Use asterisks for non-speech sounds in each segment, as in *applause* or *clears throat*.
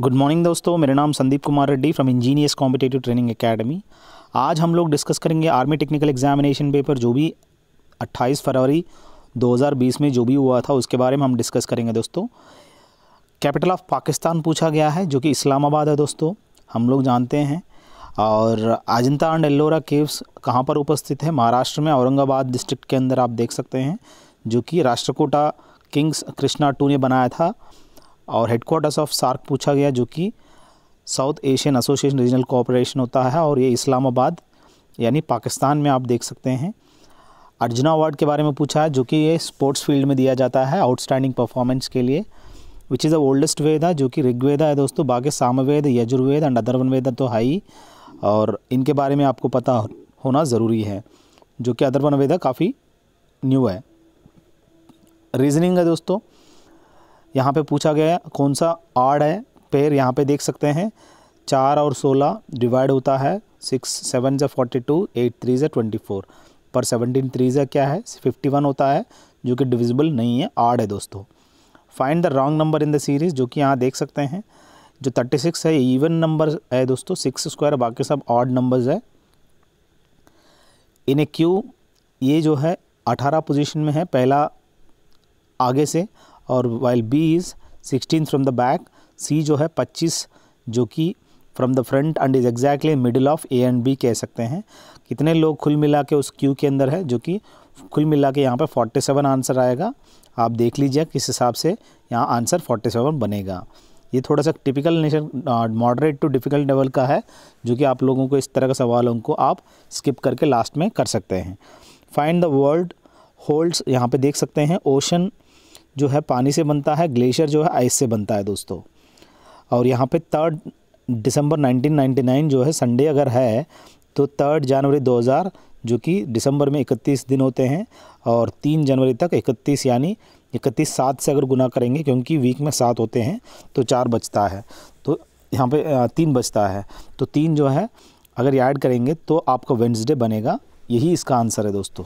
good morning दोस्तों मेरा नाम Sandeep Kumar Reddy from engineers competitive training academy आज हम लोग डिस्कस करेंगे आर्मी टेक्निकल एग्जामिनेशन पेपर जो भी 28 फरवरी 2020 में जो भी हुआ था उसके बारे में हम डिस्कस करेंगे दोस्तों कैपिटल ऑफ पाकिस्तान पूछा गया है जो कि इस्लामाबाद है दोस्तों हम लोग जानते हैं और अजंता एंड एल्लोरा केव्स कहाँ पर उपस्थित है महाराष्ट्र में औरंगाबाद डिस्ट्रिक्ट के अंदर आप देख सकते हैं जो कि राष्ट्रकोटा किंग्स कृष्णा टू ने बनाया था और हेडक्वार्टर्स ऑफ सार्क पूछा गया जो कि South Asian association regional cooperation होता है और ये इस्लामाबाद यानी पाकिस्तान में आप देख सकते हैं अर्जुना अवार्ड के बारे में पूछा है जो कि ये स्पोर्ट्स फील्ड में दिया जाता है आउटस्टैंडिंग परफॉर्मेंस के लिए which is the oldest Veda जो कि ऋग्वेदा है दोस्तों बाकी सामवेद यजुर्वेद एंड वन वेद तो हाई और इनके बारे में आपको पता होना ज़रूरी है जो कि वन वेदा काफ़ी न्यू है रीजनिंग है दोस्तों यहाँ पे पूछा गया है कौन सा आड़ है पेयर यहाँ पे देख सकते हैं चार और सोलह डिवाइड होता है सिक्स सेवन जै फोर्टी टू एट थ्री जै ट्वेंटी फोर पर सेवनटीन थ्री जै क्या है फिफ्टी वन होता है जो कि डिविजिबल नहीं है आड़ है दोस्तों find the wrong number in the series जो कि यहाँ देख सकते हैं जो थर्टी सिक्स है इवन नंबर है दोस्तों सिक्स स्क्वायर बाकी सब ऑड नंबर्स है इन ए क्यू ये जो है अठारह पोजीशन में है पहला आगे से और while B is sixteen from the back C जो है पच्चीस जो कि from the front and is exactly middle of A and B कह सकते हैं कितने लोग खुल मिला के उस क्यू के अंदर है जो कि खुल मिला के यहाँ पर फोर्टी सेवन आंसर आएगा आप देख लीजिए किस हिसाब से यहाँ आंसर फोर्टी सेवन बनेगा ये थोड़ा सा typical nation moderate to difficult level का है जो कि आप लोगों को इस तरह के सवालों को आप स्किप करके लास्ट में कर सकते हैं फाइंड द वर्ल्ड होल्ड्स यहाँ पे देख सकते हैं ओशन जो है पानी से बनता है ग्लेशियर जो है आइस से बनता है दोस्तों और यहाँ पे थर्ड दिसंबर 1999 जो है संडे अगर है तो थर्ड जनवरी 2000 जो कि दिसंबर में 31 दिन होते हैं और तीन जनवरी तक 31 यानी इकतीस सात से अगर गुना करेंगे क्योंकि वीक में सात होते हैं तो चार बचता है तो यहाँ पे तीन बचता है तो तीन जो है अगर ऐड करेंगे तो आपका वेंसडे बनेगा यही इसका आंसर है दोस्तों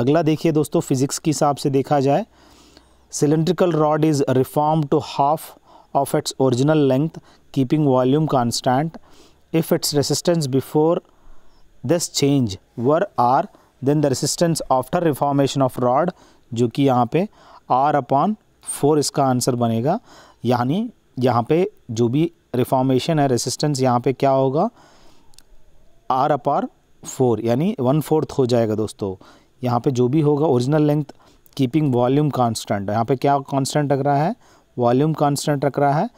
अगला देखिए दोस्तों फिज़िक्स के हिसाब से देखा जाए cylindrical rod is reformed to half of its original length keeping volume constant if its resistance before this change were r then the resistance after reformation of rod जो कि यहाँ पे r अपॉन फोर इसका answer बनेगा यानी यहाँ पे जो भी रिफॉर्मेशन है रेसिस्टेंस यहाँ पे क्या होगा आर अपार फोर यानी वन फोर्थ हो जाएगा दोस्तों यहाँ पे जो भी होगा original length keeping volume constant यहाँ पे क्या कांस्टेंट रख रहा है वॉल्यूम कांस्टेंट रख रहा है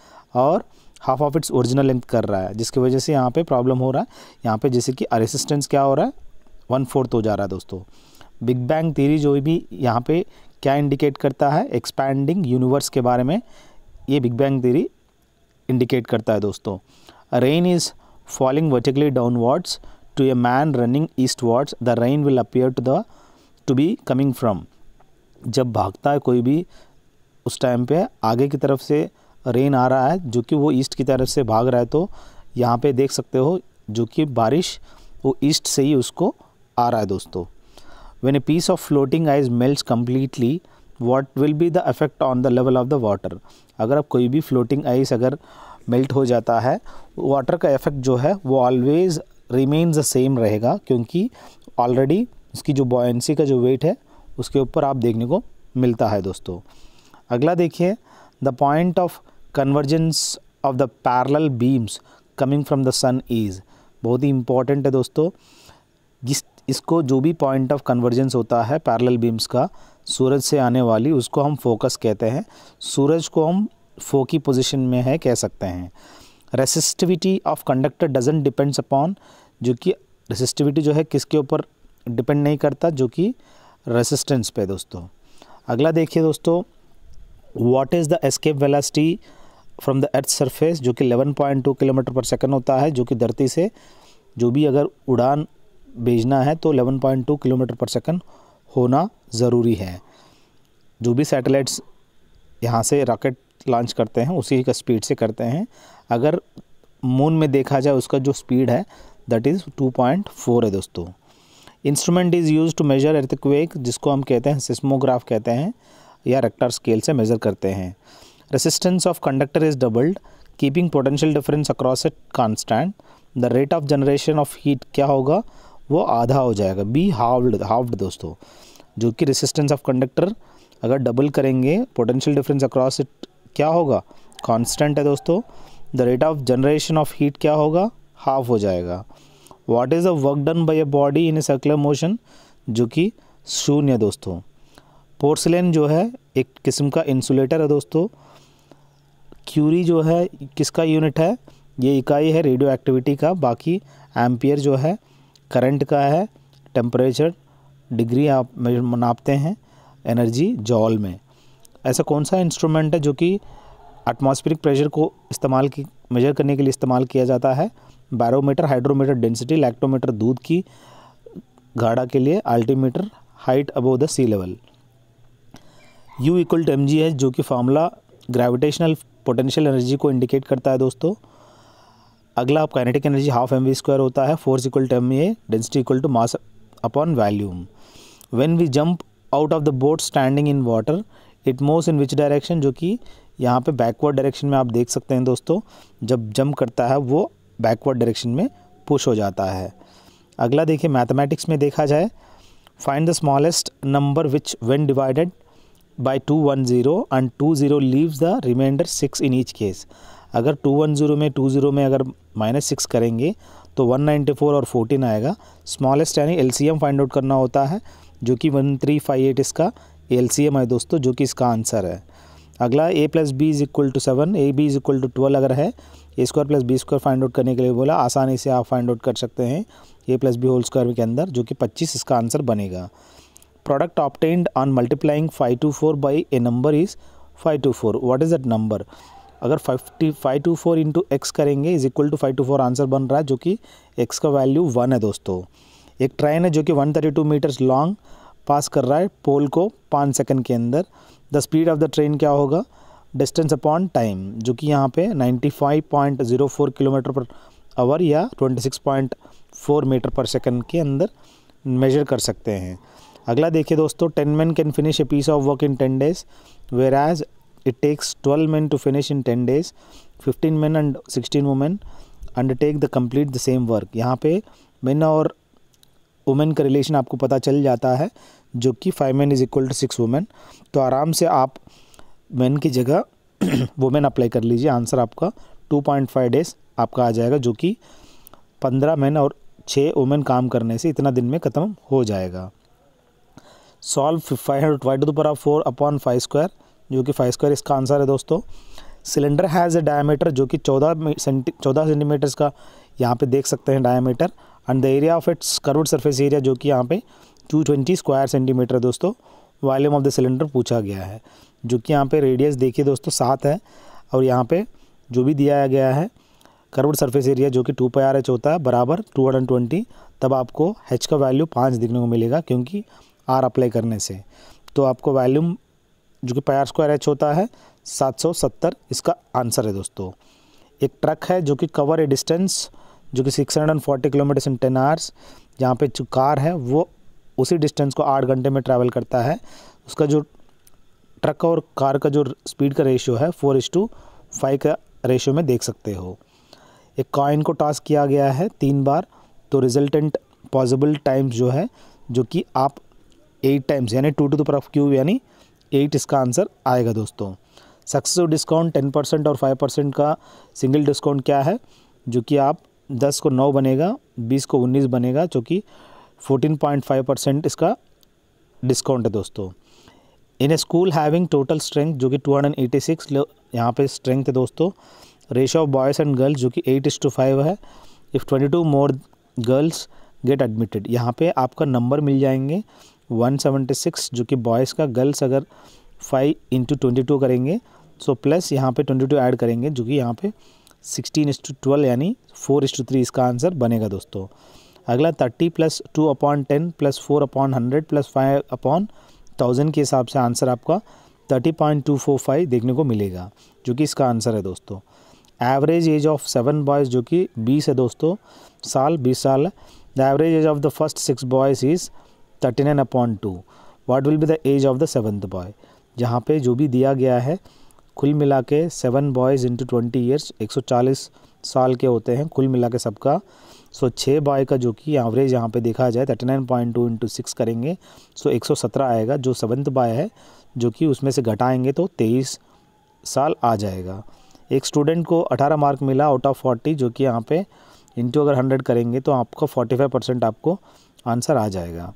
और half of its original length कर रहा है जिसकी वजह से यहाँ पे प्रॉब्लम हो रहा है यहाँ पे जैसे कि रेसिस्टेंस क्या हो रहा है वन फोर्थ हो जा रहा है दोस्तों बिग बैंग थीरी जो भी यहाँ पे क्या इंडिकेट करता है एक्सपैंडिंग यूनिवर्स के बारे में ये बिग बैंग थीरी इंडिकेट करता है दोस्तों rain is falling vertically downwards to a man running eastwards the rain will appear to the to be coming from जब भागता है कोई भी उस टाइम पे आगे की तरफ से रेन आ रहा है जो कि वो ईस्ट की तरफ से भाग रहा है तो यहाँ पे देख सकते हो जो कि बारिश वो ईस्ट से ही उसको आ रहा है दोस्तों when a piece of floating ice melt completely what will be the effect on the level of the water अगर आप कोई भी फ्लोटिंग आइस अगर मेल्ट हो जाता है वाटर का इफेक्ट जो है वो ऑलवेज़ रिमेन्स द सेम रहेगा क्योंकि ऑलरेडी उसकी जो बॉयंसी का जो वेट है उसके ऊपर आप देखने को मिलता है दोस्तों अगला देखिए the point of convergence of the parallel beams coming from the sun is बहुत ही इम्पॉर्टेंट है दोस्तों जिस इसको जो भी पॉइंट ऑफ कन्वर्जेंस होता है पैरल बीम्स का सूरज से आने वाली उसको हम फोकस कहते हैं सूरज को हम फोकी पोजिशन में है कह सकते हैं resistivity of conductor doesn't depends upon जो कि रेसिस्टिविटी जो है किसके ऊपर डिपेंड नहीं करता जो कि रेसिस्टेंस पे दोस्तों अगला देखिए दोस्तों what is the escape velocity from the earth surface जो कि 11.2 किलोमीटर पर सेकंड होता है जो कि धरती से जो भी अगर उड़ान भेजना है तो 11.2 किलोमीटर पर सेकंड होना ज़रूरी है जो भी सैटेलाइट्स यहाँ से रॉकेट लॉन्च करते हैं उसी का स्पीड से करते हैं अगर मून में देखा जाए उसका जो स्पीड है दैट इज़ 2.4 है दोस्तों instrument is use to measure earthquake जिसको हम कहते हैं सिस्मोग्राफ कहते हैं या रेक्टर स्केल से मेज़र करते हैं resistance of conductor is doubled keeping potential difference across it constant the rate of generation of heat क्या होगा वो आधा हो जाएगा बी हाफ्ड हाव्ड दोस्तों जो कि रेसिस्टेंस ऑफ कंडक्टर अगर डबल करेंगे पोटेंशियल डिफरेंस अक्रॉस इट क्या होगा कॉन्स्टेंट है दोस्तों the rate of generation of heat क्या होगा हाफ हो जाएगा what is a work done by a body in a circular motion जो कि शून्य है दोस्तों पोर्सलेन जो है एक किस्म का इंसुलेटर है दोस्तों क्यूरी जो है किसका यूनिट है ये इकाई है रेडियो एक्टिविटी का बाकी एम्पियर जो है करंट का है टेम्परेचर डिग्री आप नापते हैं एनर्जी जॉल में ऐसा कौन सा इंस्ट्रूमेंट है जो कि एटमॉस्फेरिक प्रेशर को इस्तेमाल की मेजर करने के लिए इस्तेमाल किया जाता है बैरोमीटर हाइड्रोमीटर डेंसिटी लैक्टोमीटर दूध की गाढ़ा के लिए altimeter height above the sea level U equal to M G है जो कि फार्मूला ग्रेविटेशनल पोटेंशियल एनर्जी को इंडिकेट करता है दोस्तों अगला kinetic energy half M V square होता है force equal to M A density equal to mass upon volume when we jump out of the boat standing in water it moves in which direction जो कि यहाँ पे backward direction में आप देख सकते हैं दोस्तों जब जंप करता है वो बैकवर्ड डायरेक्शन में पुश हो जाता है अगला देखिए मैथमेटिक्स में देखा जाए find the smallest number which when divided by two one zero and two zero leaves the remainder six in each case अगर टू वन ज़ीरो में टू ज़ीरो में अगर माइनस सिक्स करेंगे तो वन नाइन्टी फोर और fourteen आएगा smallest यानी L C M find out करना होता है जो कि वन थ्री फाइव एट इसका एल सी एम है दोस्तों जो कि इसका आंसर है अगला A plus B is equal to seven A B is equal to twelve अगर है A square plus B square find out करने के लिए बोला आसानी से आप फाइंड आउट कर सकते हैं A plus B whole square के अंदर जो कि पच्चीस इसका आंसर बनेगा product obtained on multiplying five two four by a number is five two four what is that number अगर fifty five two four into X करेंगे is equal to five two four answer बन रहा है जो कि x का value one है दोस्तों एक ट्रेन है जो कि one thirty two meters long pass कर रहा है पोल को पाँच सेकेंड के अंदर the speed of the train क्या होगा डिस्टेंस अपॉन टाइम जो कि यहाँ पे 95.04 किलोमीटर पर आवर या 26.4 मीटर पर सेकंड के अंदर मेजर कर सकते हैं अगला देखिए दोस्तों ten man can finish a piece of work in ten days whereas it takes twelve man to finish in ten days fifteen man and sixteen women undertake the complete the same work यहाँ पे man और women का relation आपको पता चल जाता है जो कि five man is equal to six women तो आराम से आप मैन की जगह *clears throat* वुमेन अप्लाई कर लीजिए आंसर आपका टू पॉइंट फाइव डेज आपका आ जाएगा जो कि पंद्रह मैन और छः वुमेन काम करने से इतना दिन में ख़त्म हो जाएगा सॉल्व फाइव वाई टू पर फोर अपॉन फाइव स्क्वायर जो कि फाइव स्क्वायर इसका आंसर है दोस्तों सिलेंडर हैज़ ए डायमीटर जो कि चौदह सेंटी चौदह सेंटीमीटर्स का यहाँ पे देख सकते हैं diameter and the area of its curve surface area जो कि यहाँ पे टू ट्वेंटी स्क्वायर सेंटीमीटर दोस्तों वॉल्यूम ऑफ द सिलेंडर पूछा गया है जो कि यहाँ पे रेडियस देखिए दोस्तों सात है और यहाँ पे जो भी दिया गया है कर्वड सरफेस एरिया जो कि टू पाई आर एच होता है बराबर टू हंड्रेड ट्वेंटी तब आपको एच का वैल्यू पाँच देखने को मिलेगा क्योंकि आर अप्लाई करने से तो आपको वैल्यूम जो कि पाई आर स्क्वायर एच होता है सात सौ सत्तर इसका आंसर है दोस्तों एक ट्रक है जो कि कवर ए डिस्टेंस जो कि six hundred and forty kilometers in ten hours जहाँ पे जो कार है वो उसी डिस्टेंस को आठ घंटे में ट्रैवल करता है उसका जो ट्रक और कार का जो स्पीड का रेशियो है फोर इस टू फाइव का रेशियो में देख सकते हो एक कॉइन को टास्क किया गया है तीन बार तो रिजल्टेंट पॉजिबल टाइम्स जो है जो कि आप एट टाइम्स यानी two to the cu cube यानी एट इसका आंसर आएगा दोस्तों सक्सेसिव डिस्काउंट टेन परसेंट और फाइव परसेंट का सिंगल डिस्काउंट क्या है जो कि आप दस को नौ बनेगा बीस को उन्नीस बनेगा जो कि फोर्टीन पॉइंट फाइव परसेंट इसका डिस्काउंट है दोस्तों in a school having total strength जो कि 286 यहाँ पे स्ट्रेंथ है दोस्तों ratio of boys and girls जो कि एट इज टू फाइव है if twenty two more girls get admitted यहाँ पे आपका नंबर मिल जाएंगे 176 जो कि बॉयज़ का गर्ल्स अगर फाइव इंटू ट्वेंटी टू करेंगे सो प्लस यहाँ पे 22 ऐड करेंगे जो कि यहाँ पे 16 इस टू ट्वेल्व यानी फोर इस टू थ्री इसका आंसर बनेगा दोस्तों अगला 30 plus two upon ten plus four upon hundred plus five upon thousand के हिसाब से आंसर आपका thirty point two four five देखने को मिलेगा जो कि इसका आंसर है दोस्तों average age of seven boys जो कि बीस है दोस्तों साल बीस साल है the average age of the first six boys is thirty nine a point two what will be the age of the seventh boy जहाँ पे जो भी दिया गया है कुल मिला के seven boys into twenty years एक सौ चालीस साल के होते हैं कुल मिला के सबका सो छः बाय का जो कि एवरेज यहाँ पे देखा जाए thirty nine point two into six करेंगे सो एक सौ सत्रह आएगा जो सेवन्थ बाय है जो कि उसमें से घटाएंगे तो तेईस साल आ जाएगा एक स्टूडेंट को अठारह मार्क मिला आउट ऑफ फोर्टी जो कि यहाँ पे इंटू अगर हंड्रेड करेंगे तो आपको फोर्टी फाइव परसेंट आपको आंसर आ जाएगा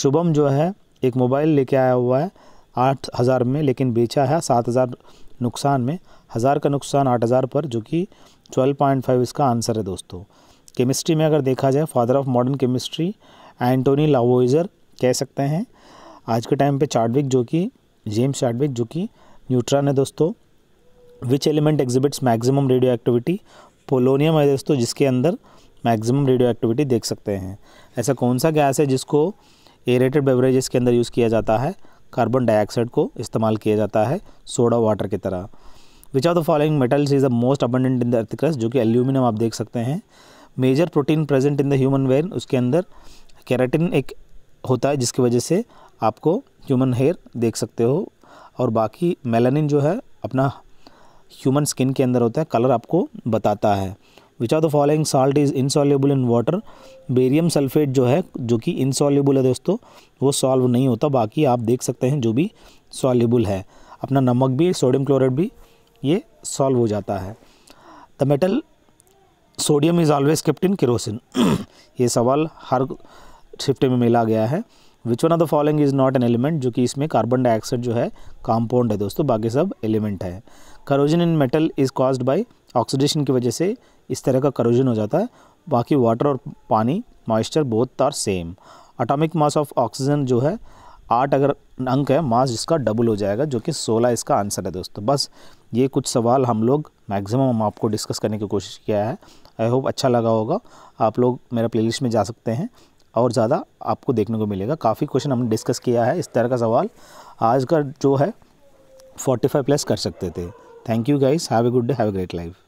शुभम जो है एक मोबाइल लेके आया हुआ है आठ हज़ार में लेकिन बेचा है सात हज़ार नुकसान में हज़ार का नुकसान आठ हज़ार पर जो कि ट्वेल्व पॉइंट फाइव इसका आंसर है दोस्तों केमिस्ट्री में अगर देखा जाए father of modern chemistry Antoine Lavoisier कह सकते हैं आज के टाइम पे चार्डविक जो कि जेम्स चार्डविक जो कि न्यूट्रॉन है दोस्तों which element exhibits maximum radioactivity polonium है दोस्तों जिसके अंदर मैक्सिमम रेडियो एक्टिविटी देख सकते हैं ऐसा कौन सा गैस है जिसको एरेटेड बेवरेजेस के अंदर यूज़ किया जाता है कार्बन डाइऑक्साइड को इस्तेमाल किया जाता है सोडा वाटर की तरह which are the following metals is the most abundant in the earth जो कि एल्यूमिनियम आप देख सकते हैं major protein present in the human vein उसके अंदर कैरेटिन एक होता है जिसकी वजह से आपको ह्यूमन हेयर देख सकते हो और बाकी मेलानिन जो है अपना ह्यूमन स्किन के अंदर होता है कलर आपको बताता है which are the following salt is insoluble in water barium sulphate जो है जो कि इनसॉल्यूबल है दोस्तों वो सॉल्व नहीं होता बाकी आप देख सकते हैं जो भी सॉल्यूबल है अपना नमक भी सोडियम क्लोराइड भी ये सॉल्व हो जाता है the metal sodium is always kept in kerosene *clears throat* ये सवाल हर शिफ्ट में मिला गया है which one of the following is not an element जो कि इसमें कार्बन डाइऑक्साइड जो है कॉम्पाउंड है दोस्तों बाकी सब एलिमेंट है corrosion in metal is caused by oxidation की वजह से इस तरह का करोजन हो जाता है बाकी वाटर और पानी moisture both are same atomic mass of oxygen जो है आठ अगर अंक है मास इसका डबल हो जाएगा जो कि सोलह इसका आंसर है दोस्तों बस ये कुछ सवाल हम लोग मैक्सिमम हम आपको डिस्कस करने की कोशिश किया है आई होप अच्छा लगा होगा आप लोग मेरा प्लेलिस्ट में जा सकते हैं और ज़्यादा आपको देखने को मिलेगा काफ़ी क्वेश्चन हमने डिस्कस किया है इस तरह का सवाल आज का जो है 45 प्लस कर सकते थे thank you guys have a good day have a great life